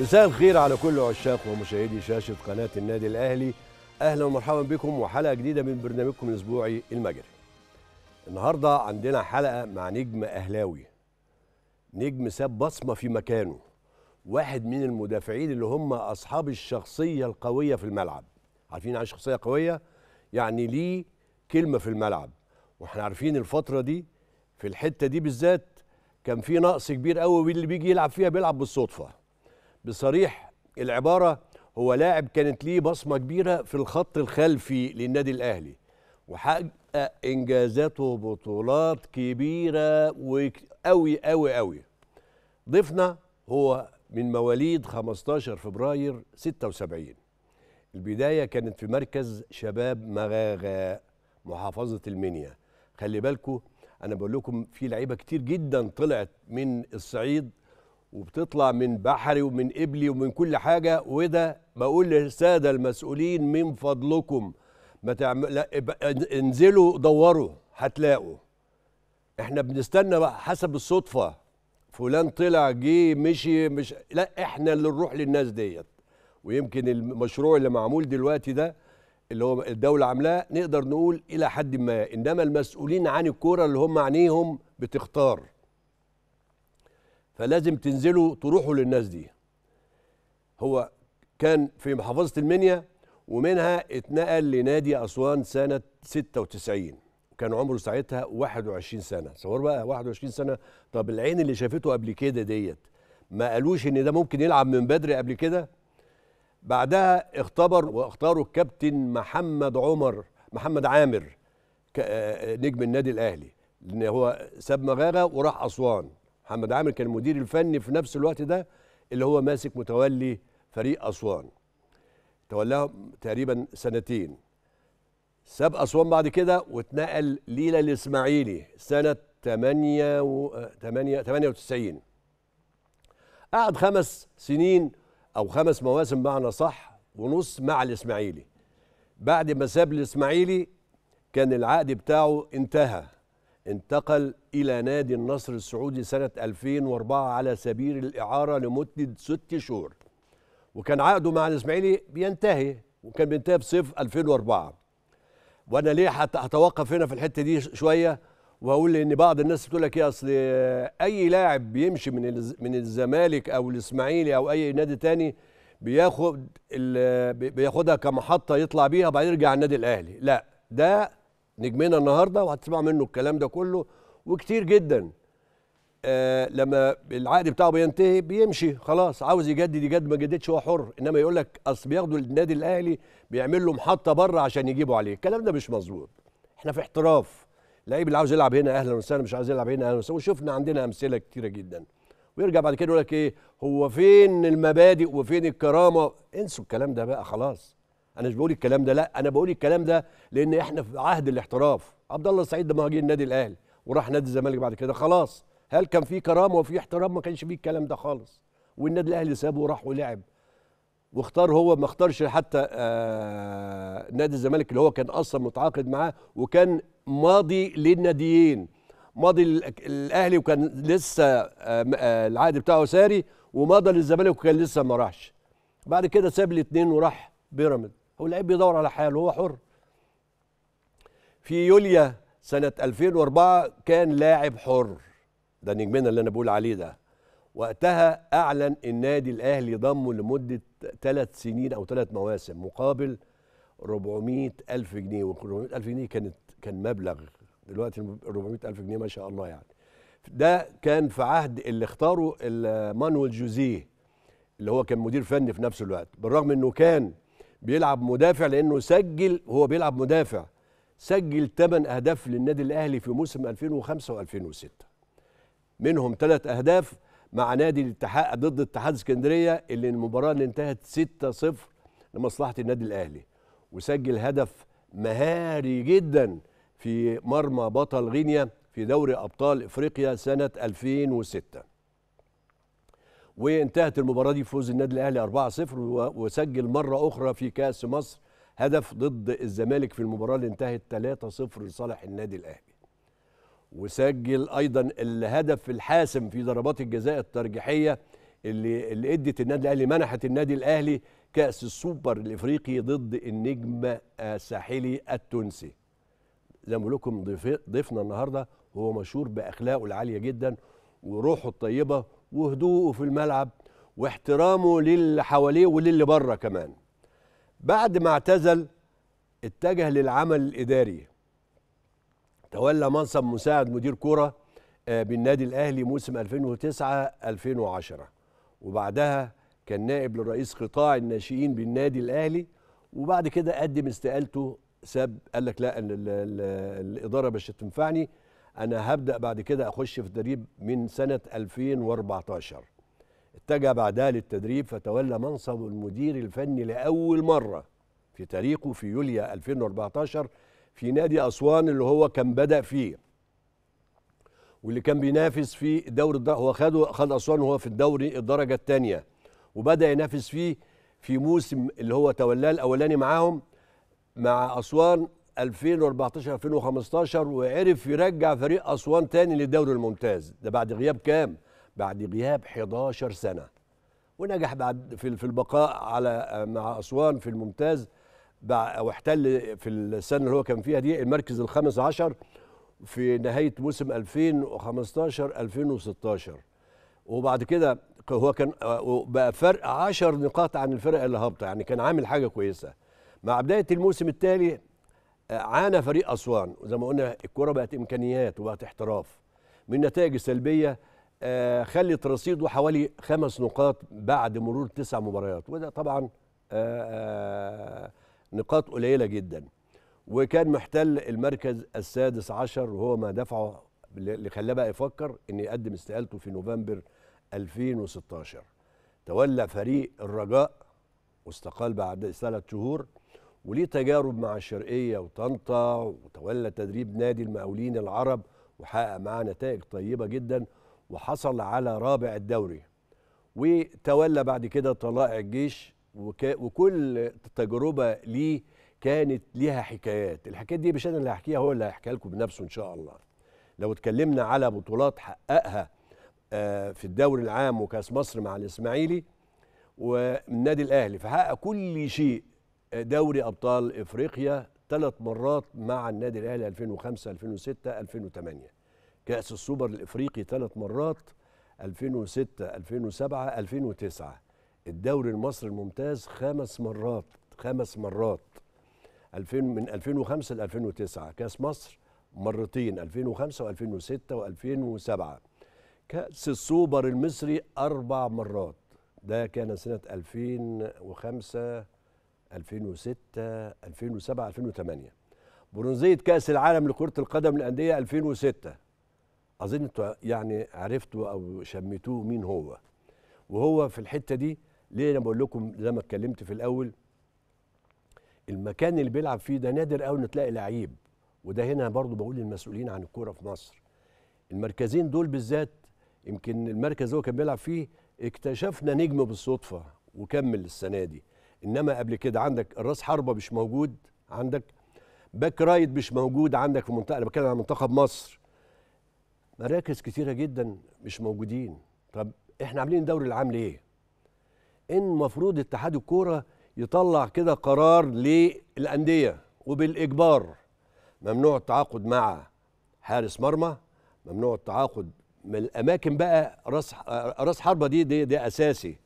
مساء الخير على كل عشاق ومشاهدي شاشة قناة النادي الأهلي أهلا ومرحبا بكم وحلقة جديدة من برنامجكم الأسبوعي المجري النهاردة عندنا حلقة مع نجم أهلاوي نجم ساب بصمة في مكانه واحد من المدافعين اللي هم أصحاب الشخصية القوية في الملعب عارفين عن يعني إيه شخصية قوية يعني ليه كلمة في الملعب واحنا عارفين الفترة دي في الحتة دي بالذات كان في نقص كبير قوي واللي بيجي يلعب فيها بيلعب بالصدفه بصريح العبارة هو لاعب كانت ليه بصمة كبيرة في الخط الخلفي للنادي الأهلي وحقق إنجازاته وبطولات كبيرة وقوي قوي قوي ضيفنا هو من مواليد 15 فبراير 76 البداية كانت في مركز شباب مغاغا محافظة المنيا خلي بالكم أنا بقول لكم في لعيبة كتير جدا طلعت من الصعيد وبتطلع من بحري ومن قبلي ومن كل حاجة وده بقول للسادة المسؤولين من فضلكم ما تعمل لا انزلوا دوروا هتلاقوا احنا بنستنى بقى حسب الصدفة فلان طلع جه مشي مش لا احنا اللي نروح للناس ديت ويمكن المشروع اللي معمول دلوقتي ده اللي هو الدولة عاملاه نقدر نقول إلى حد ما إنما المسؤولين عن الكورة اللي هم عينيهم بتختار فلازم تنزلوا تروحوا للناس دي هو كان في محافظة المنيا ومنها اتنقل لنادي أسوان سنة 96 كان عمره ساعتها 21 سنة صور بقى 21 سنة طب العين اللي شافته قبل كده ديت ما قالوش ان ده ممكن يلعب من بدري قبل كده بعدها اختبر واختاروا الكابتن محمد عمر محمد عامر آه، آه، نجم النادي الاهلي لان هو ساب مغاغه وراح اسوان محمد عامر كان المدير الفني في نفس الوقت ده اللي هو ماسك متولي فريق أسوان تولاه تقريبا سنتين ساب أسوان بعد كده واتنقل ليلى الإسماعيلي سنة 8 و... 8 98 قعد خمس سنين أو خمس مواسم معنا صح ونص مع الإسماعيلي بعد ما ساب الإسماعيلي كان العقد بتاعه انتهى انتقل إلى نادي النصر السعودي سنة 2004 على سبيل الإعارة لمدة ست شهور وكان عقده مع الإسماعيلي بينتهي وكان بينتهي بصيف 2004 وأنا ليه هتوقف هنا في الحتة دي شوية وأقول إن بعض الناس بتقول لك إيه أصل أي لاعب بيمشي من من الزمالك أو الإسماعيلي أو أي نادي تاني بياخد بياخدها كمحطة يطلع بيها وبعدين يرجع النادي الأهلي لا ده نجمنا النهارده وهتسمع منه الكلام ده كله وكتير جدا آه لما العقد بتاعه بينتهي بيمشي خلاص عاوز يجدد يجدد ما جددش هو حر انما يقول لك اصل بياخدوا النادي الاهلي بيعمل له محطه بره عشان يجيبوا عليه الكلام ده مش مظبوط احنا في احتراف اللعيب اللي عاوز يلعب هنا اهلا وسهلا مش عاوز يلعب هنا اهلا وسهلا وشفنا عندنا امثله كتيره جدا ويرجع بعد كده يقول لك ايه هو فين المبادئ وفين الكرامه انسوا الكلام ده بقى خلاص انا مش بقول الكلام ده لا انا بقول الكلام ده لان احنا في عهد الاحتراف عبد الله السعيد ده جه النادي الاهلي وراح نادي الزمالك بعد كده خلاص هل كان في كرامه وفي احترام ما كانش فيه الكلام ده خالص والنادي الاهلي سابه وراح ولعب واختار هو ما اختارش حتى آه نادي الزمالك اللي هو كان اصلا متعاقد معاه وكان ماضي للناديين ماضي الاهلي وكان لسه آه, آه، العقد بتاعه ساري ومضى للزمالك وكان لسه ما راحش بعد كده ساب الاثنين وراح بيراميدز هو لعيب بيدور على حاله هو حر في يوليا سنة 2004 كان لاعب حر ده نجمنا اللي أنا بقول عليه ده وقتها أعلن النادي الأهلي ضمه لمدة ثلاث سنين أو ثلاث مواسم مقابل 400 ألف جنيه و 400 ألف جنيه كانت كان مبلغ دلوقتي 400 ألف جنيه ما شاء الله يعني ده كان في عهد اللي اختاره مانويل جوزيه اللي هو كان مدير فني في نفس الوقت بالرغم انه كان بيلعب مدافع لانه سجل هو بيلعب مدافع سجل 8 اهداف للنادي الاهلي في موسم 2005 و2006 منهم 3 اهداف مع نادي الاتحاد ضد اتحاد اسكندريه اللي المباراه اللي انتهت 6-0 لمصلحه النادي الاهلي وسجل هدف مهاري جدا في مرمى بطل غينيا في دوري ابطال افريقيا سنه 2006 وانتهت المباراه دي بفوز النادي الاهلي 4-0 وسجل مره اخرى في كاس مصر هدف ضد الزمالك في المباراه اللي انتهت 3-0 لصالح النادي الاهلي. وسجل ايضا الهدف الحاسم في ضربات الجزاء الترجيحيه اللي اللي ادت النادي الاهلي منحت النادي الاهلي كاس السوبر الافريقي ضد النجم الساحلي التونسي. زي ما بقول لكم ضيفنا النهارده هو مشهور باخلاقه العاليه جدا وروحه الطيبه وهدوءه في الملعب واحترامه للي حواليه وللي بره كمان بعد ما اعتزل اتجه للعمل الاداري تولى منصب مساعد مدير كره آه، بالنادي الاهلي موسم 2009 2010 وبعدها كان نائب لرئيس قطاع الناشئين بالنادي الاهلي وبعد كده قدم استقالته ساب قال لك لا الاداره مش هتنفعني انا هبدا بعد كده اخش في التدريب من سنه 2014 اتجه بعدها للتدريب فتولى منصب المدير الفني لاول مره في تاريخه في يوليو 2014 في نادي اسوان اللي هو كان بدا فيه واللي كان بينافس في دوري هو خده خد اسوان وهو في الدوري الدرجه الثانيه وبدا ينافس فيه في موسم اللي هو تولاه الاولاني معاهم مع اسوان 2014 2015 وعرف يرجع فريق اسوان تاني للدوري الممتاز ده بعد غياب كام بعد غياب 11 سنه ونجح بعد في في البقاء على مع اسوان في الممتاز واحتل في السنه اللي هو كان فيها دي المركز ال15 في نهايه موسم 2015 2016 وبعد كده هو كان آه، بقى فرق 10 نقاط عن الفرق اللي هبطه يعني كان عامل حاجه كويسه مع بدايه الموسم التالي عانى فريق اسوان زي ما قلنا الكوره بقت امكانيات وبقت احتراف من نتائج سلبيه آه، خلت رصيده حوالي خمس نقاط بعد مرور تسع مباريات وده طبعا آه، آه، نقاط قليله جدا وكان محتل المركز السادس عشر وهو ما دفعه اللي خلاه بقى يفكر ان يقدم استقالته في نوفمبر 2016 تولى فريق الرجاء واستقال بعد ثلاث شهور وليه تجارب مع الشرقية وطنطا وتولى تدريب نادي المقاولين العرب وحقق معاه نتائج طيبة جدا وحصل على رابع الدوري وتولى بعد كده طلائع الجيش وكل تجربة ليه كانت ليها حكايات الحكايات دي مش أنا اللي هحكيها هو اللي هيحكيها لكم بنفسه إن شاء الله لو اتكلمنا على بطولات حققها آه، في الدوري العام وكاس مصر مع الإسماعيلي والنادي الأهلي فحقق كل شيء دوري ابطال افريقيا ثلاث مرات مع النادي الاهلي 2005 2006 2008 كاس السوبر الافريقي ثلاث مرات 2006 2007 2009 الدوري المصري الممتاز خمس مرات خمس مرات 2000 من 2005 ل 2009 كاس مصر مرتين 2005 و2006 و2007 كاس السوبر المصري اربع مرات ده كان سنه 2005 2006 2007 2008 برونزيه كاس العالم لكره القدم للانديه 2006 اظن انتوا يعني عرفتوا او شميتوه مين هو وهو في الحته دي ليه انا بقول لكم زي ما اتكلمت في الاول المكان اللي بيلعب فيه ده نادر قوي ان تلاقي لعيب وده هنا برضو بقول للمسؤولين عن الكوره في مصر المركزين دول بالذات يمكن المركز هو كان بيلعب فيه اكتشفنا نجم بالصدفه وكمل السنه دي انما قبل كده عندك الراس حربه مش موجود عندك باك رايت مش موجود عندك في منطقه انا بتكلم عن منتخب مصر مراكز كثيره جدا مش موجودين طب احنا عاملين الدوري العام ليه ان المفروض اتحاد الكوره يطلع كده قرار للانديه وبالاجبار ممنوع التعاقد مع حارس مرمى ممنوع التعاقد من الاماكن بقى راس راس حربه دي دي, دي اساسي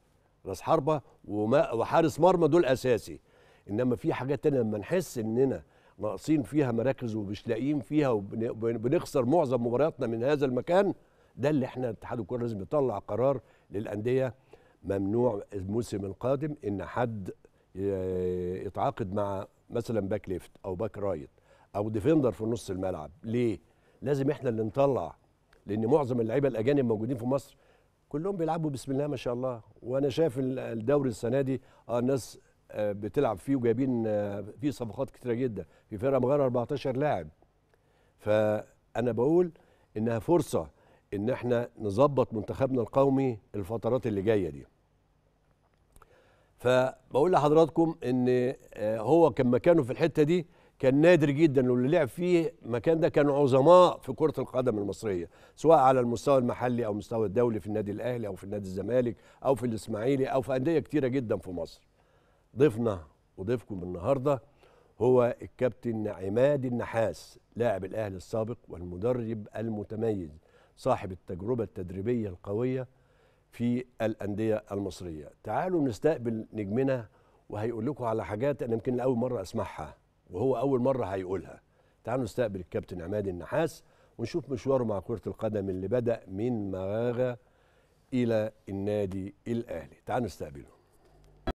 راس حربه وما وحارس مرمى دول اساسي انما في حاجات تانية لما نحس اننا ناقصين فيها مراكز ومش لاقيين فيها وبنخسر معظم مبارياتنا من هذا المكان ده اللي احنا اتحاد الكوره لازم يطلع قرار للانديه ممنوع الموسم القادم ان حد يتعاقد مع مثلا باك ليفت او باك رايت او ديفندر في نص الملعب ليه لازم احنا اللي نطلع لان معظم اللعيبه الاجانب موجودين في مصر كلهم بيلعبوا بسم الله ما شاء الله وانا شايف الدوري السنه دي اه الناس آه، بتلعب فيه وجايبين آه، فيه صفقات كتيره جدا في فرقه مغيره 14 لاعب فانا بقول انها فرصه ان احنا نظبط منتخبنا القومي الفترات اللي جايه دي فبقول لحضراتكم ان آه، هو كان مكانه في الحته دي كان نادر جدا واللي لعب فيه المكان ده كانوا عظماء في كره القدم المصريه سواء على المستوى المحلي او المستوى الدولي في النادي الاهلي او في النادي الزمالك او في الاسماعيلي او في انديه كتيره جدا في مصر ضيفنا وضيفكم النهارده هو الكابتن عماد النحاس لاعب الاهلي السابق والمدرب المتميز صاحب التجربه التدريبيه القويه في الانديه المصريه تعالوا نستقبل نجمنا وهيقول لكم على حاجات انا يمكن لاول مره اسمعها وهو أول مرة هيقولها تعالوا نستقبل الكابتن عماد النحاس ونشوف مشواره مع كرة القدم اللي بدأ من مغاغة إلى النادي الأهلي تعالوا نستقبله